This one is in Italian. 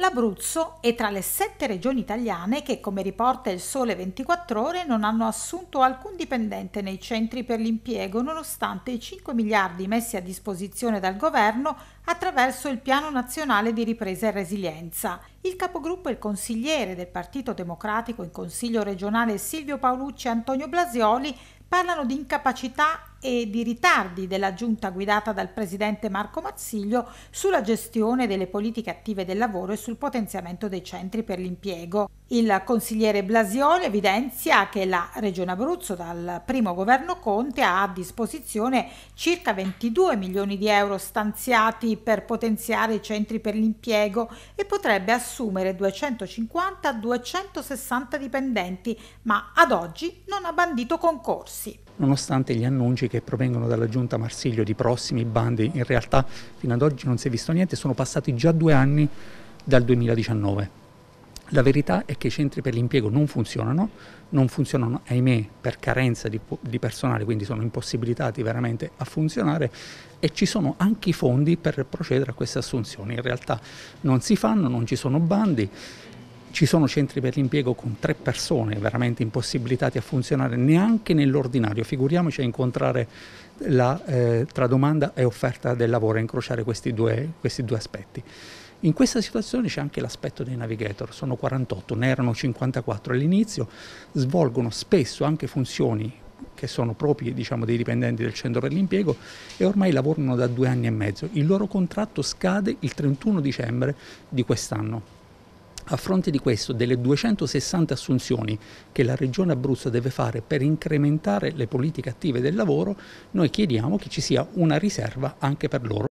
L'Abruzzo è tra le sette regioni italiane che, come riporta il Sole 24 ore, non hanno assunto alcun dipendente nei centri per l'impiego, nonostante i 5 miliardi messi a disposizione dal governo attraverso il Piano Nazionale di Ripresa e Resilienza. Il capogruppo e il consigliere del Partito Democratico in Consiglio regionale Silvio Paolucci e Antonio Blasioli parlano di incapacità e di ritardi della giunta guidata dal presidente Marco Mazziglio sulla gestione delle politiche attive del lavoro e sul potenziamento dei centri per l'impiego. Il consigliere Blasione evidenzia che la Regione Abruzzo dal primo governo Conte ha a disposizione circa 22 milioni di euro stanziati per potenziare i centri per l'impiego e potrebbe assumere 250-260 dipendenti, ma ad oggi non ha bandito concorsi. Nonostante gli annunci che provengono dalla giunta Marsiglio di prossimi bandi, in realtà fino ad oggi non si è visto niente, sono passati già due anni dal 2019. La verità è che i centri per l'impiego non funzionano, non funzionano ahimè per carenza di, di, personale, quindi sono impossibilitati veramente a funzionare e ci sono anche i fondi per procedere a queste assunzioni. In realtà non si fanno, non ci sono bandi ci sono centri per l'impiego con tre persone veramente impossibilitati a funzionare neanche nell'ordinario, figuriamoci a incontrare la, eh, tra domanda e offerta del lavoro, a incrociare questi due, questi due aspetti. In questa situazione c'è anche l'aspetto dei navigator, sono 48, ne erano 54 all'inizio, svolgono spesso anche funzioni che sono proprie diciamo, dei dipendenti del centro per l'impiego e ormai lavorano da due anni e mezzo. Il loro contratto scade il 31 dicembre di quest'anno. A fronte di questo, delle 260 assunzioni che la Regione Abruzzo deve fare per incrementare le politiche attive del lavoro, noi chiediamo che ci sia una riserva anche per loro.